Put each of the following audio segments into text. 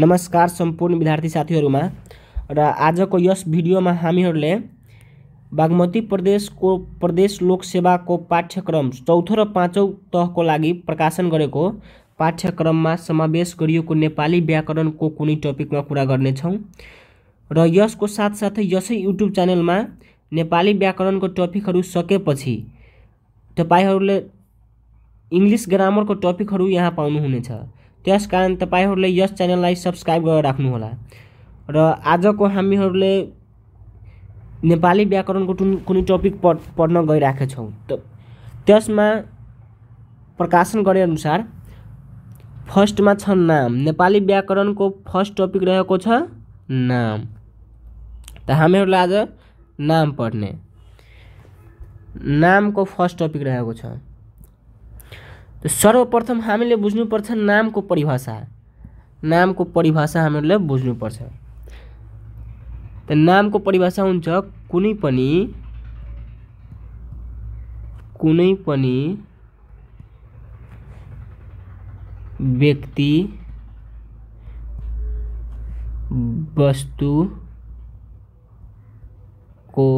नमस्कार सम्पूर्ण विद्यार्थी साथीहरूमा र आजको यस भिडियोमा हामीहरूले बागमती प्रदेशको प्रदेश लोकसेवाको पाठ्यक्रम चौथो र पाँचौँ तहको लागि प्रकाशन गरेको पाठ्यक्रममा समावेश गरिएको नेपाली व्याकरणको कुनै टपिकमा कुरा गर्नेछौँ र यसको साथसाथै यसै युट्युब च्यानलमा नेपाली व्याकरणको टपिकहरू सकेपछि तपाईँहरूले इङ्ग्लिस ग्रामरको टपिकहरू यहाँ पाउनुहुनेछ त्यस कारण तपाईँहरूले यस च्यानललाई सब्सक्राइब गरेर राख्नुहोला र आजको हामीहरूले नेपाली व्याकरणको कुनै टपिक पढ पढ्न गइरहेका छौँ त त्यसमा प्रकाशन गरे अनुसार फर्स्टमा छ नाम नेपाली व्याकरणको फर्स्ट टपिक रहेको छ नाम त हामीहरूलाई आज नाम पढ्ने नामको फर्स्ट टपिक रहेको छ तो सर्वप्रथम हामीले बुझ् पर्च परिभाषा को परिभाषा नाम को परिभाषा हमीर बुझ् पर्च नाम को परिभाषा पनि व्यक्ति वस्तु को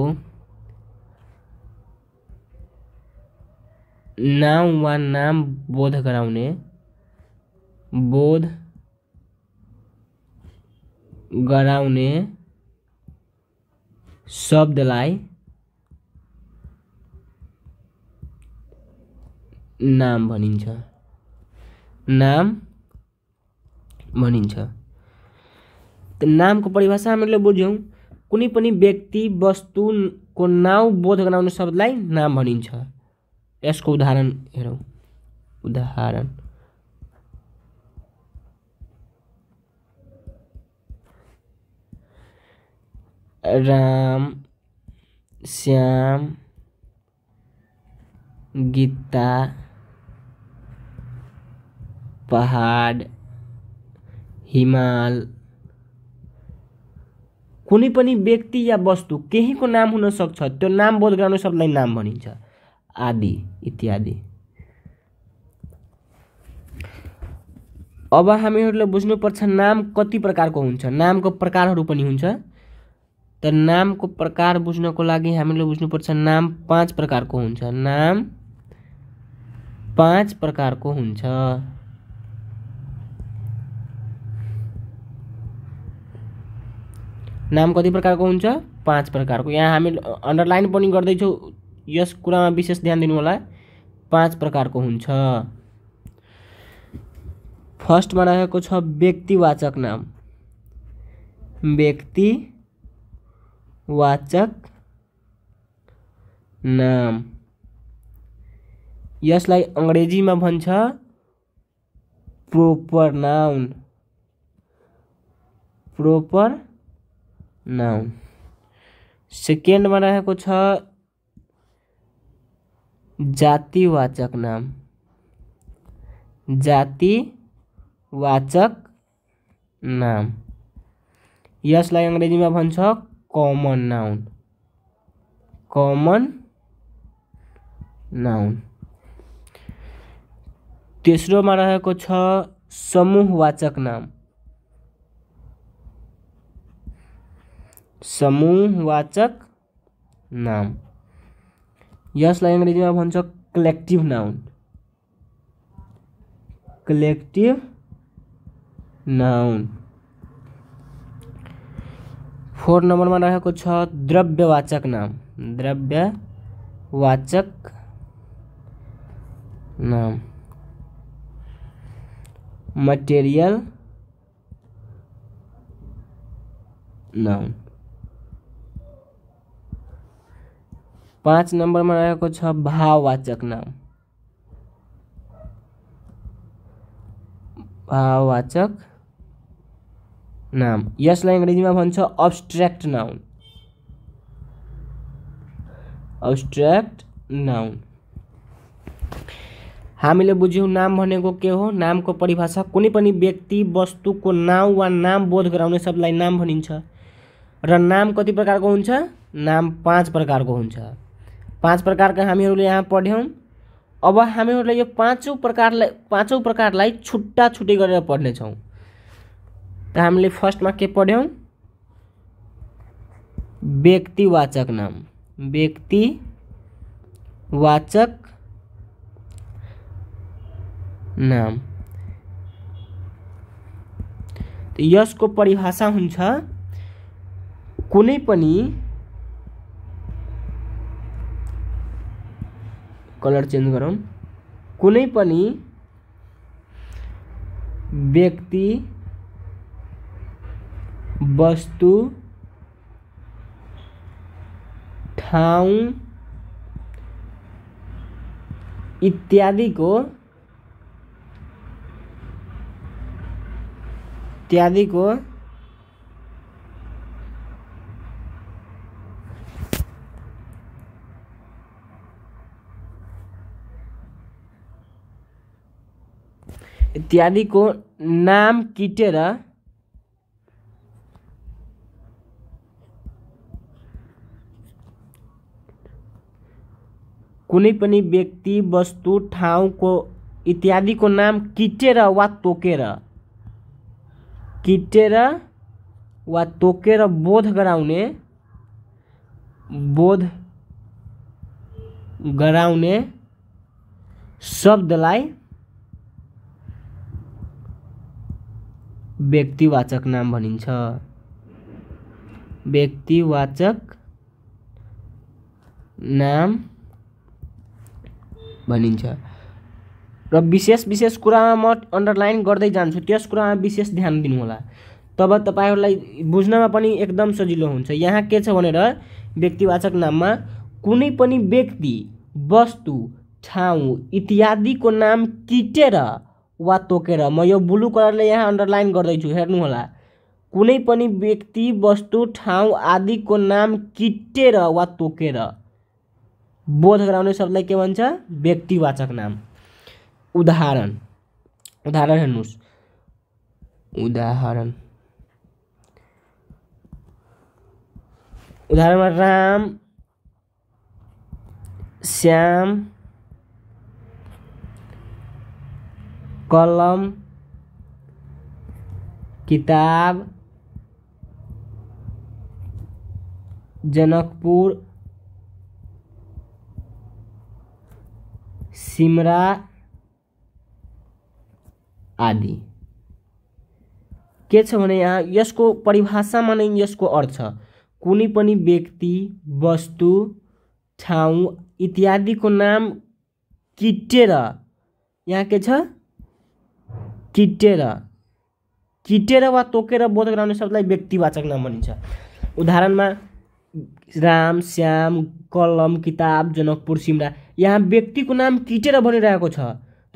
नाम वा नाम बोध गराउने बोध गराउने शब्दलाई नाम भनिन्छ नाम भनिन्छ नामको परिभाषा हामीले बुझ्यौँ कुनै पनि व्यक्ति वस्तुको नाउँ बोध गराउने शब्दलाई नाम भनिन्छ यसको उदाहरण हेरौँ उदाहरण राम श्याम गीता पहाड हिमाल कुनै पनि व्यक्ति या वस्तु केहीको नाम हुनसक्छ त्यो नाम बोध गराउने शब्दलाई नाम भनिन्छ आदि इत्यादि अब हमीर बुझ् नाम कति को हो नाम को प्रकार हो नाम को प्रकार लगी लागि बुझ् पर्च नाम प्रकार को हो नाम प्रकार को हो नाम कति को पांच प्रकार को यहाँ हम अंडरलाइन पनि यस कुरामा विशेष ध्यान दिनु होला पाँच प्रकारको हुन्छ फर्स्टमा रहेको छ व्यक्तिवाचक नाम वाचक नाम यसलाई अङ्ग्रेजीमा भन्छ प्रोपर नाउन प्रोपर नाउन सेकेन्डमा रहेको छ जातिवाचक नाम जातिवाचक नाम यसलाई अंग्रेजी में भमन नाउन कमन नाउन तेसरो समूहवाचक नाम समूहवाचक नाम अंग्रेजी में भन्छ collective noun collective noun four number में रहे द्रव्यवाचक नाम द्रव्यवाचक नाम मटेरियल नाउन पांच नंबर में रहे भाववाचक नाम भाववाचक नाम इस अंग्रेजी में भब्सट्रैक्ट नाउन अब्सट्रैक्ट नाउन हमी बुझ नाम के हो नाम को परिभाषा कुछ व्यक्ति वस्तु को नाम वा नाम बोध कराने शब्द नाम भाई राम कति प्रकार को नाम पांच प्रकार को होता पाँच प्रकारका हामीहरूले यहाँ पढ्यौँ अब हामीहरूले यो पाँचौँ प्रकारलाई पाँचौँ प्रकारलाई छुट्टा छुट्टी गरेर पढ्नेछौँ त हामीले फर्स्टमा के पढ्यौँ व्यक्तिवाचक नाम व्यक्ति वाचक नाम यसको परिभाषा हुन्छ कुनै पनि कलर चेन्ज गरौँ कुनै वस्तु व्यक्ति वस्तु को इत्यादि को इत्यादि को नाम की कुछ व्यक्ति वस्तु व्यक्ति वस्तु इत्यादि को नाम किटेर वा तोकेर किटेर वा तोकेर बोध कराने बोध कराने शब्द लाई व्यक्तिवाचक नाम भनिन्छ व्यक्तिवाचक नाम भनिन्छ र विशेष विशेष कुरामा म अन्डरलाइन गर्दै जान्छु त्यस कुरामा विशेष ध्यान दिनुहोला तब तपाईँहरूलाई बुझ्नमा पनि एकदम सजिलो हुन्छ यहाँ के छ भनेर व्यक्तिवाचक नाममा कुनै पनि व्यक्ति वस्तु ठाउँ इत्यादिको नाम किटेर वा तोकेर म यो ब्लु कलरले यहाँ अन्डरलाइन गर्दैछु हेर्नुहोला कुनै पनि व्यक्ति वस्तु ठाउँ आदिको नाम किटेर वा तोकेर बोध गराउने शब्दलाई के भन्छ व्यक्तिवाचक नाम उदाहरण उदाहरण हेर्नुहोस् उदाहरण उदाहरणमा राम श्याम कलम किताब जनकपुर सिमरा आदि के छ भने यहाँ यसको परिभाषामा नै यसको अर्थ छ कुनै पनि व्यक्ति वस्तु ठाउँ इत्यादिको नाम किटेर यहाँ के छ किटेर किटेर वा तोकेर बोध गराउने शब्दलाई व्यक्तिवाचक नाम भनिन्छ उदाहरणमा राम श्याम कलम किताब जनकपुर सिमरा यहाँ व्यक्तिको नाम किटेर भनिरहेको छ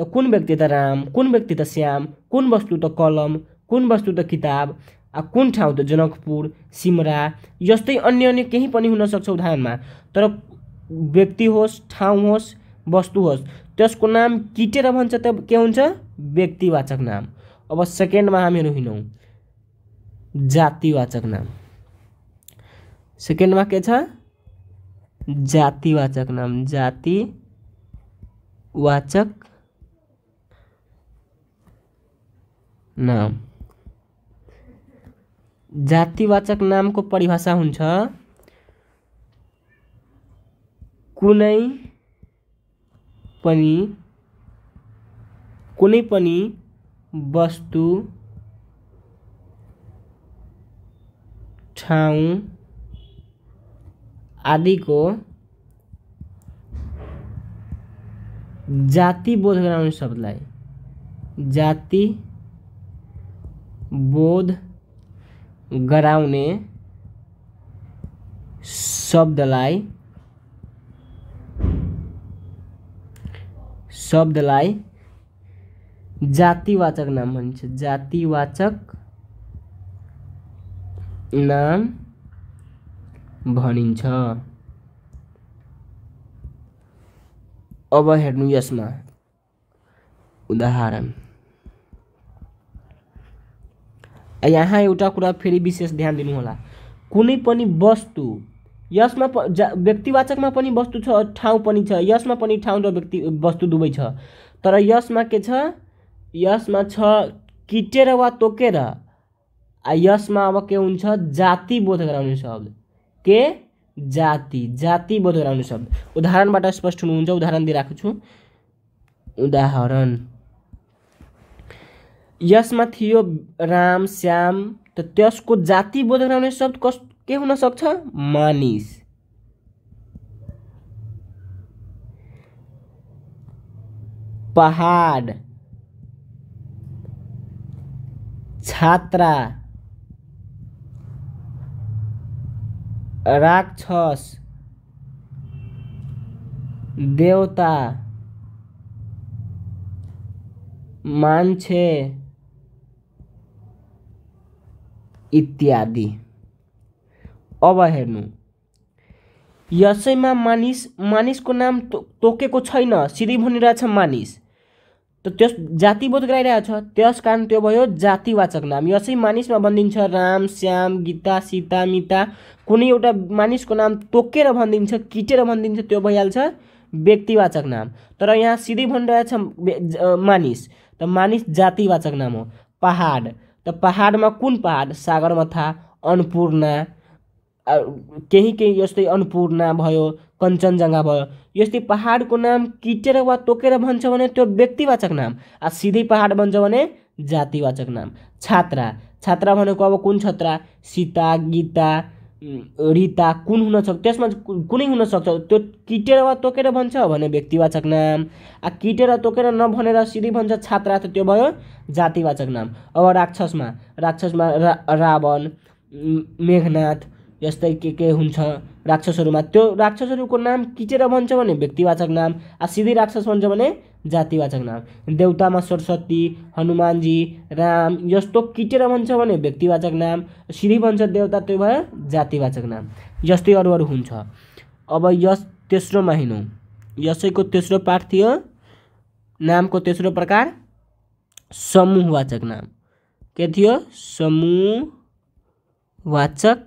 त कुन व्यक्ति त राम कुन व्यक्ति त श्याम कुन वस्तु त कलम कुन वस्तु त किताब आ कुन ठाउँ त जनकपुर सिमरा जस्तै अन्य अन्य केही पनि हुनसक्छ उदाहरणमा तर व्यक्ति होस् ठाउँ होस् वस्तु होस् त्यसको नाम किटेर भन्छ त के हुन्छ व्यक्तिवाचक नाम अब सेकेन्डमा हामीहरू हिँडौँ जातिवाचक नाम सेकेन्डमा के छ जातिवाचक नाम जाति वाचक नाम जातिवाचक नामको परिभाषा हुन्छ कुनै पनि कुछ वस्तु वस्तु आदि को जाति बोध कराने शब्द जाति बोध शब्द शब्द शब्दलाई जातिवाचक नाम भनिन्छ जातिवाचक नाम भनिन्छ अब हेर्नु यसमा उदाहरण यहाँ एउटा कुरा फेरि विशेष ध्यान दिनुहोला कुनै पनि वस्तु यसमा व्यक्तिवाचकमा पनि वस्तु छ ठाउँ पनि छ यसमा पनि ठाउँ र व्यक्ति वस्तु दुवै छ तर यसमा के छ यसमा छ किटेर वा तोकेर यसमा अब के हुन्छ जाति बोध गराउने शब्द के जाति जाति बोध गराउने शब्द उदाहरणबाट स्पष्ट हुनुहुन्छ उदाहरण दिइरहेको छु उदाहरण यसमा थियो राम श्याम त त्यसको जाति बोध गराउने शब्द कस के हुन सक्छ मानिस पहाड छात्रा राक्षस देवता, मान्छे इत्यादि अब हेर्नु यसैमा मानिस मानिसको नाम तोकेको छैन सिधै भनिरहेछ मानिस त त्यस जातिबोध गराइरहेको छ त्यस कारण त्यो भयो जातिवाचक नाम यसै मानिसमा भनिदिन्छ राम श्याम गीता सीता मिता कुनै एउटा मानिसको नाम तोकेर भनिदिन्छ किटेर भनिदिन्छ त्यो भइहाल्छ व्यक्तिवाचक नाम तर यहाँ सिधै भनिरहेछ मानिस त मानिस जातिवाचक नाम हो पहाड त पहाडमा कुन पहाड सागरमाथा अन्नपूर्णा केही केही जस्तै अन्नपूर्णा भयो कञ्चनजङ्घा भयो यस्तै पहाडको नाम किटेर वा तोकेर भन्छ भने त्यो व्यक्तिवाचक नाम आ सिधै पहाड भन्छ भने जातिवाचक नाम छात्रा छात्रा भनेको अब कुन छात्रा सीता गीता रिता कुन हुनसक्छ त्यसमा कुनै हुनसक्छ त्यो किटेर वा तोकेर भन्छ भने व्यक्तिवाचक नाम आ किटेर तोकेर नभनेर सिधै भन्छ छात्रा त त्यो भयो जातिवाचक नाम अब राक्षसमा राक्षसमा रावण मेघनाथ यस्तै के के हुन्छ राक्षसहरूमा त्यो राक्षसहरूको नाम किचेर भन्छ भने व्यक्तिवाचक नाम आ सिधै राक्षस भन्छ भने जातिवाचक नाम देउतामा सरस्वती हनुमानजी राम यस्तो किचेर भन्छ भने व्यक्तिवाचक नाम सिधै भन्छ देउता त्यो भयो जातिवाचक नाम यस्तै अरू अरू हुन्छ अब यस तेस्रो महिनो यसैको तेस्रो पाठ थियो नामको तेस्रो प्रकार समूहवाचक नाम के थियो समूहवाचक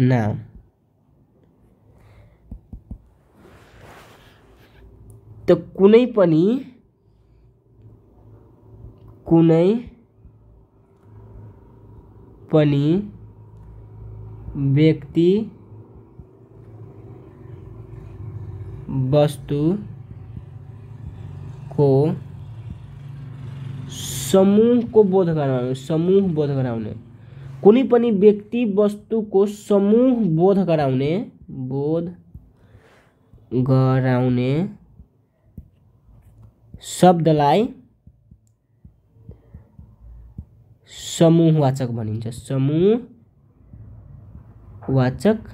now the kunai pani kunai pani व्यक्ति वस्तु को समूह को बोध गराउने समूह बोध गराउने कुनै पनि व्यक्ति वस्तुको समूह बोध गराउने बोध गराउने शब्दलाई समूहवाचक भनिन्छ समूहवाचक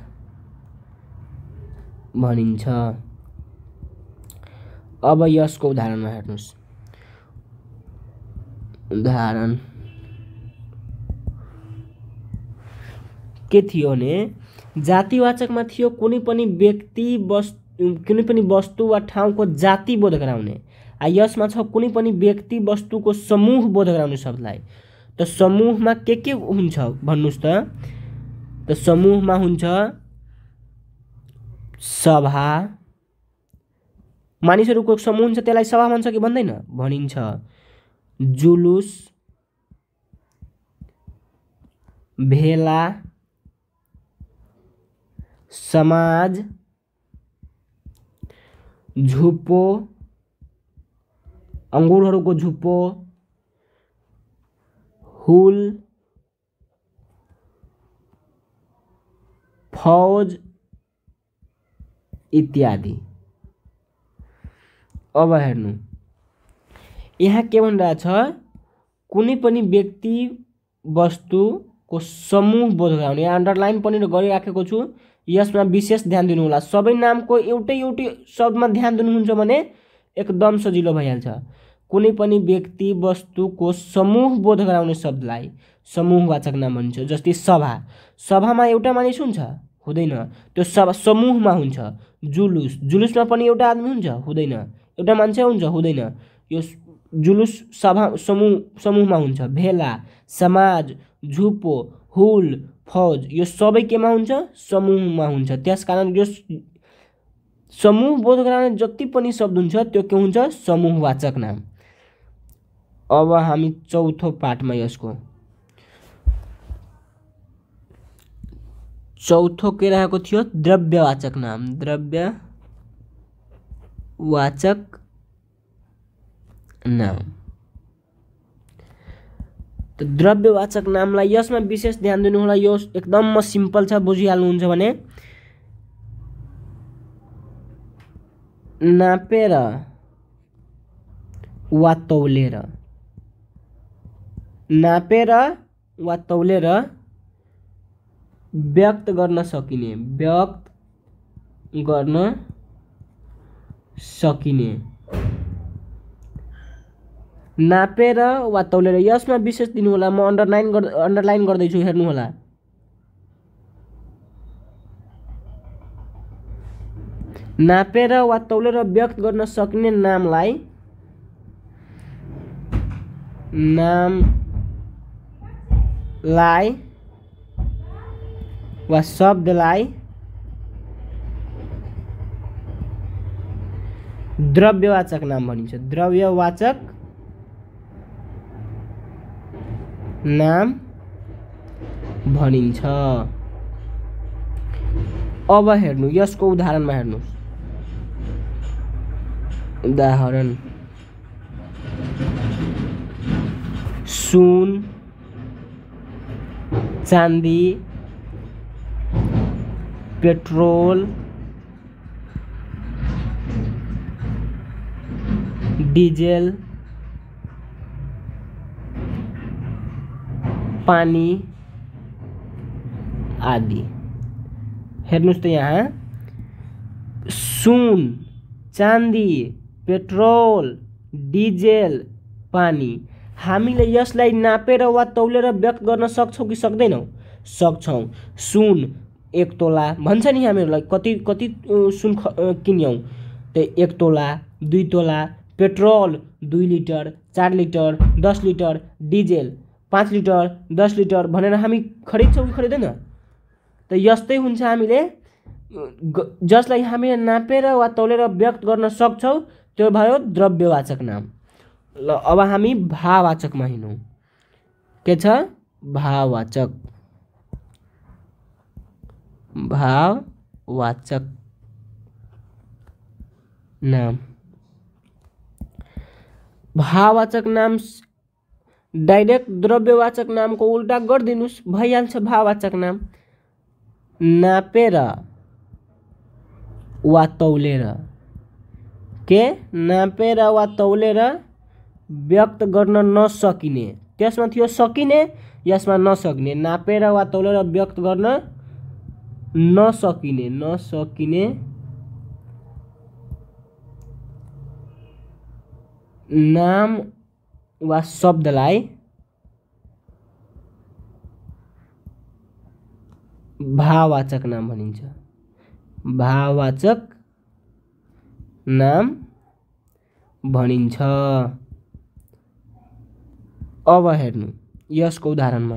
भनिन्छ अब यसको उदाहरणमा हेर्नुहोस् उदाहरण के थियो भने जातिवाचकमा थियो कुनै पनि व्यक्ति वस्तु कुनै पनि वस्तु वा ठाउँको जाति बोध गराउने आ यसमा छ कुनै पनि व्यक्ति वस्तुको समूह बोध गराउने शब्दलाई त समूहमा के के हुन्छ भन्नुहोस् त त समूहमा हुन्छ सभा मानिसहरूको समूह हुन्छ त्यसलाई सभा भन्छ कि भन्दैन भनिन्छ जुलुस भेला समाज झुप्पो अङ्गुरहरूको झुप्पो हुल फौज इत्यादि अब हेर्नु यहाँ के भनिरहेछ कुनै पनि व्यक्ति वस्तुको समूह बोध गराउने यहाँ अन्डरलाइन पनि गरिराखेको छु यसमा विशेष ध्यान दिनुहोला सबै नामको एउटै एउटै शब्दमा ध्यान दिनुहुन्छ भने एकदम सजिलो भइहाल्छ कुनै पनि व्यक्ति वस्तुको समूह बोध गराउने शब्दलाई समूहवाचक नाम भनिन्छ जस्तै सभा सभामा एउटा मानिस हुन्छ हुँदैन त्यो सभा समूहमा हुन्छ जुलुस जुलुसमा पनि एउटा आदमी हुन्छ हुँदैन एउटा मान्छे हुन्छ हुँदैन यो जुलुस सभा समूह समूहमा हुन्छ भेला समाज झुपो हुल फौज यो सबै केमा हुन्छ समूहमा हुन्छ त्यस कारण यो समूह बोध गराउने जति पनि शब्द हुन्छ त्यो के हुन्छ समूहवाचक नाम अब हामी चौथो पाठमा यसको चौथो के रहेको थियो द्रव्यवाचक नाम द्रव्य वाचक नाम द्रव्यवाचक नामलाई यसमा विशेष ध्यान दिनुहोला यो एकदम सिम्पल छ बुझिहाल्नुहुन्छ भने नापेर वा तौलेर नापेर वा तौलेर व्यक्त गर्न सकिने व्यक्त गर्न सकिने नापेर वा तौलेर यसमा विशेष दिनुहोला म अन्डरलाइन गर् अन्डरलाइन गर्दैछु हेर्नुहोला नापेर वा तौलेर व्यक्त गर्न सकिने नामलाई नामलाई वा शब्दलाई द्रव्यवाचक नाम भनिन्छ द्रव्यवाचक नाम भनिन्छ अब हेर्नु यसको उदाहरणमा हेर्नु उदाहरण सुन चाँदी पेट्रोल डिजेल पानी आदि हेर्नुहोस् त यहाँ सुन चाँदी पेट्रोल डिजेल पानी हामीले यसलाई नापेर वा तौलेर व्यक्त गर्न सक्छौँ कि सक्दैनौँ सक्छौँ सुन एक तोला भन्छ नि हामीहरूलाई कति कति सुन ख किन्यौँ त एक तोला दुई तोला पेट्रोल दुई लिटर चार लिटर दस लिटर डिजेल पाँच लिटर दस लिटर भनेर हामी खरिद्छौँ कि खरिदैन त यस्तै हुन्छ हामीले जसलाई हामीले नापेर वा तौलेर व्यक्त गर्न सक्छौँ त्यो भयो द्रव्यवाचक नाम ल अब हामी भाववाचकमा हिँडौँ के छ भाववाचक भाववाचक नाम भाववाचक नाम डाइरेक्ट द्रव्यवाचक नामको उल्टा गरिदिनुहोस् भइहाल्छ भावाचक नाम नापेर वा तौलेर के नापेर वा तौलेर व्यक्त गर्न नसकिने त्यसमा थियो सकिने यसमा नसक्ने नापेर वा तौलेर व्यक्त गर्न नसकिने नसकिने नाम वा शब्दलाई भावाचक नाम भनिन्छ भावाचक नाम भनिन्छ अब हेर्नु यसको उदाहरणमा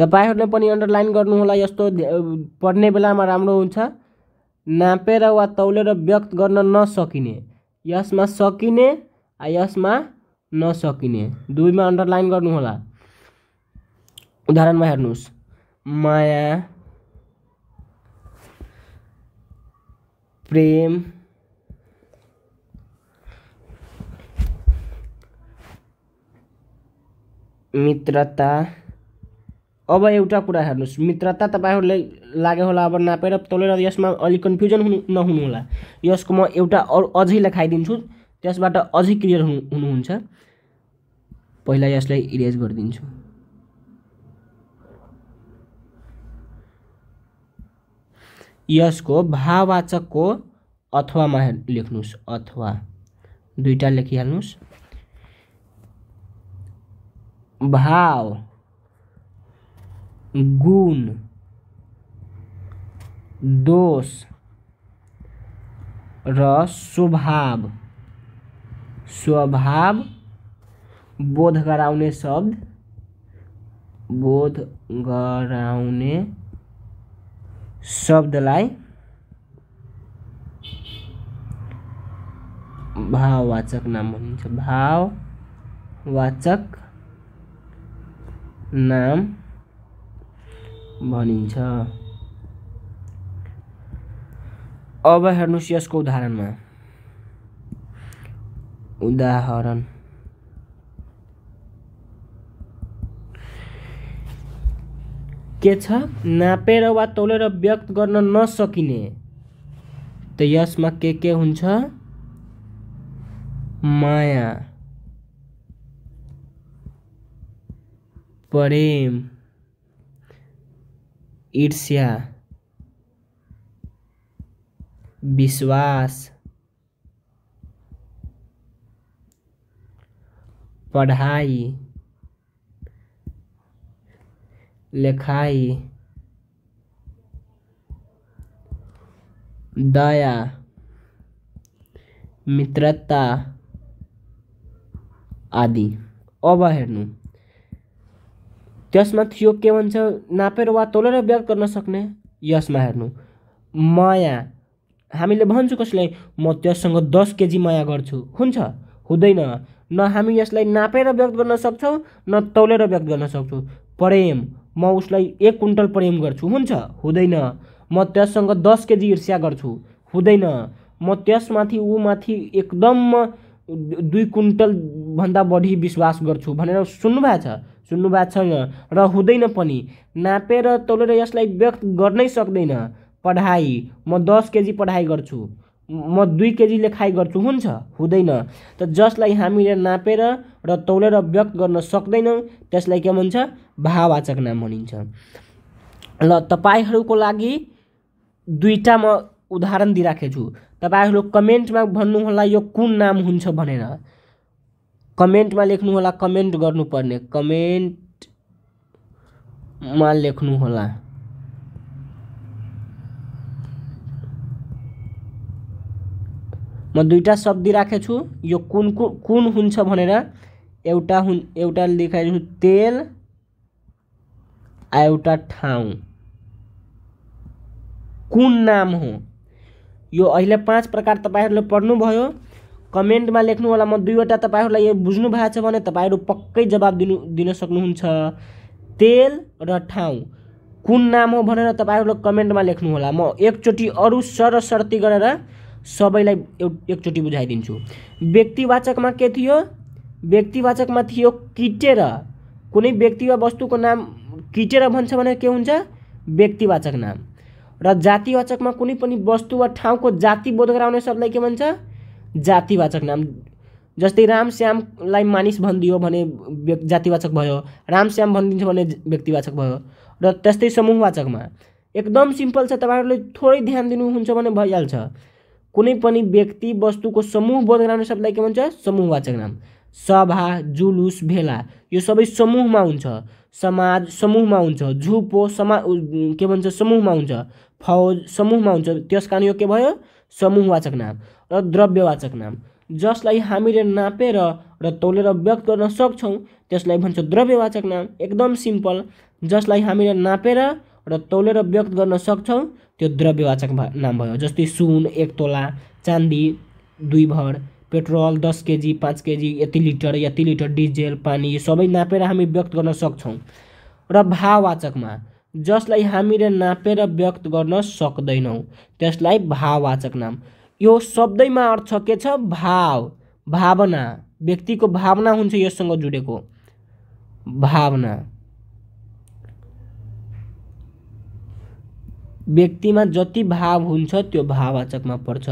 तपाईँहरूले पनि अन्डरलाइन गर्नुहोला यस्तो पढ्ने बेलामा राम्रो हुन्छ नापेर वा तौलेर व्यक्त गर्न नसकिने यसमा सकिने यसमा नसकिने दुईमा अन्डरलाइन गर्नुहोला उदाहरणमा हेर्नुहोस् माया प्रेम मित्रता अब एउटा कुरा हेर्नुहोस् मित्रता तपाईँहरूलाई लाग्यो होला अब नापेर तोलेर यसमा अलिक कन्फ्युजन हुनु नहुनु होला यसको म एउटा अरू अझै लेखाइदिन्छु त्यसबाट अझै क्लियर हुनु हुनुहुन्छ पहिला यसलाई इरेज गरिदिन्छु यसको भाववाचकको अथवामा लेख्नुहोस् अथवा दुईवटा लेखिहाल्नुहोस् भाव गुण दोष र स्वभाव स्वभाव बोध कराने शब्द बोध कराने शब्द भाववाचक नाम भनिन्छ भाववाचक नाम भाई अब हेन इसको उदाहरण में उदाहरण के छ नापेर वा तोलेर व्यक्त गर्न नसकिने त यसमा के के हुन्छ माया प्रेम ईर्ष्या विश्वास पढ़ाई लिखाई दया मित्रता आदि अब हेर्नु त्यसमा थियो के भन्छ नापेर वा तोलेर व्यक्त गर्न सक्ने यसमा हेर्नु माया हामीले भन्छु कसैलाई म त्यससँग दस केजी माया गर्छु हुन्छ हुँदैन न हामी यसलाई नापेर व्यक्त गर्न सक्छौँ न तौलेर व्यक्त गर्न सक्छौँ प्रेम म उसलाई एक कुन्टल प्रेम गर्छु हुन्छ हुँदैन म त्यससँग दस केजी ईर्ष्या गर्छु हुँदैन म त्यसमाथि ऊमाथि एकदम दुई कुन्टलभन्दा बढी विश्वास गर्छु भनेर सुन्नुभएको छ सुन्नु भएको छैन र हुँदैन पनि नापेर तौलेर यसलाई व्यक्त गर्नै सक्दैन पढाइ म दस केजी पढाइ गर्छु म दुई केजीले खाइ गर्छु हुन्छ हुँदैन त जसलाई हामीले नापेर र तौलेर व्यक्त गर्न सक्दैनौँ त्यसलाई के भन्छ भाववाचक नाम भनिन्छ ल तपाईँहरूको लागि दुईवटा म उदाहरण दिइराखेछु तपाईँहरू कमेन्टमा भन्नुहोला यो कुन नाम हुन्छ भनेर कमेन्टमा लेख्नुहोला कमेन्ट गर्नुपर्ने कमेन्टमा लेख्नुहोला म दुईवटा शब्द राखेछु यो कुन कुन हुन्छ भनेर एउटा हुन् एउटा लेखाएको छु तेल एउटा ठाउँ कुन नाम हो यो अहिले पाँच प्रकार तपाईँहरूले पढ्नुभयो कमेन्टमा लेख्नु होला म दुईवटा तपाईँहरूलाई यो बुझ्नु भएको छ भने तपाईँहरू पक्कै जवाब दिनु दिन सक्नुहुन्छ तेल र ठाउँ कुन नाम हो भनेर तपाईँहरूले कमेन्टमा लेख्नु होला म एकचोटि अरू सरसर्ती गरेर सबैलाई एकचोटि बुझाइदिन्छु व्यक्तिवाचकमा के थियो व्यक्तिवाचकमा थियो किटेर कुनै व्यक्ति वा वस्तुको नाम किटेर भन्छ भने के हुन्छ व्यक्तिवाचक नाम र जातिवाचकमा कुनै पनि वस्तु वा ठाउँको जाति बोध गराउने शब्दलाई के भन्छ जातिवाचक नाम जस्तै राम श्यामलाई मानिस भनिदियो भने जातिवाचक भयो राम श्याम भनिदिन्छ भने व्यक्तिवाचक भयो र त्यस्तै समूहवाचकमा एकदम सिम्पल छ तपाईँहरूले थोरै ध्यान दिनुहुन्छ भने भइहाल्छ कुनै पनि व्यक्ति वस्तुको समूह गराउने शब्दलाई के भन्छ समूहवाचक नाम सभा जुलुस भेला यो सबै समूहमा हुन्छ समाज समूहमा हुन्छ झुपो समा के भन्छ समूहमा हुन्छ फौज समूहमा हुन्छ त्यस कारण यो के भयो समूहवाचक नाम र द्रव्यवाचक नाम जसलाई हामीले नापेर र तोलेर व्यक्त गर्न सक्छौँ त्यसलाई भन्छ द्रव्यवाचक नाम एकदम सिम्पल जसलाई हामीले नापेर र तौलेर व्यक्त गर्न सक्छौँ त्यो द्रव्यवाचक नाम भयो जस्तै सुन एक तोला चाँदी दुई भर पेट्रोल दस केजी पाँच केजी यति लिटर यति लिटर डिजेल पानी यो सबै नापेर हामी व्यक्त गर्न सक्छौँ र भाववाचकमा जसलाई हामीले नापेर व्यक्त गर्न सक्दैनौँ त्यसलाई भाववाचक नाम यो शब्दैमा अर्थ के छ भाव भावना व्यक्तिको भावना हुन्छ यससँग जुडेको भावना व्यक्तिमा जति भाव हुन्छ त्यो भाववाचकमा पर्छ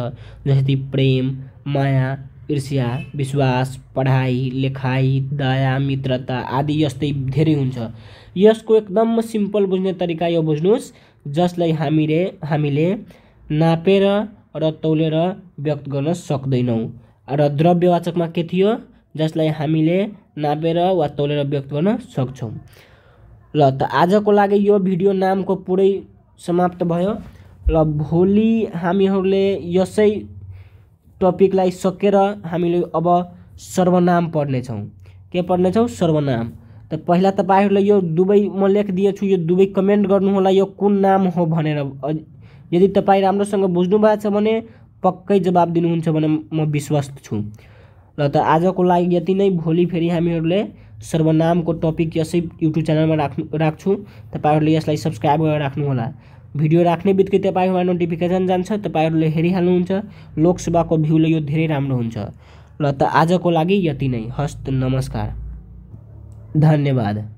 जस्तै प्रेम माया ईर्ष्या विश्वास पढाइ लेखाइ दया मित्रता आदि यस्तै धेरै हुन्छ यसको एकदम सिम्पल बुझ्ने तरिका यो बुझ्नुहोस् जसलाई हामीले हामीले नापेर र तौलेर व्यक्त गर्न सक्दैनौँ र द्रव्यवाचकमा के थियो जसलाई हामीले नापेर वा तौलेर व्यक्त गर्न सक्छौँ ल त आजको लागि यो भिडियो नामको पुरै समाप्त भयो र भोलि हामीहरूले यसै टपिकलाई सकेर हामीले अब सर्वनाम पढ्नेछौँ के पढ्नेछौँ सर्वनाम त पहिला तपाईँहरूले यो दुवै म लेखिदिएछु यो दुवै कमेन्ट गर्नुहोला यो कुन नाम हो भनेर यदि तपाईँ राम्रोसँग बुझ्नु भएको छ भने पक्कै जवाब दिनुहुन्छ भने म विश्वस्त छु र त आजको लागि यति नै भोलि फेरि हामीहरूले सर्वनामको टपिक यसै युट्युब च्यानलमा राख्नु राख्छु तपाईँहरूले यसलाई सब्सक्राइब गरेर राख्नुहोला भिडियो राख्ने बित्तिकै तपाईँहरूमा नोटिफिकेसन जान्छ तपाईँहरूले हेरिहाल्नुहुन्छ लोकसेवाको भ्यूले यो धेरै राम्रो हुन्छ ल त आजको लागि यति नै हस्त नमस्कार धन्यवाद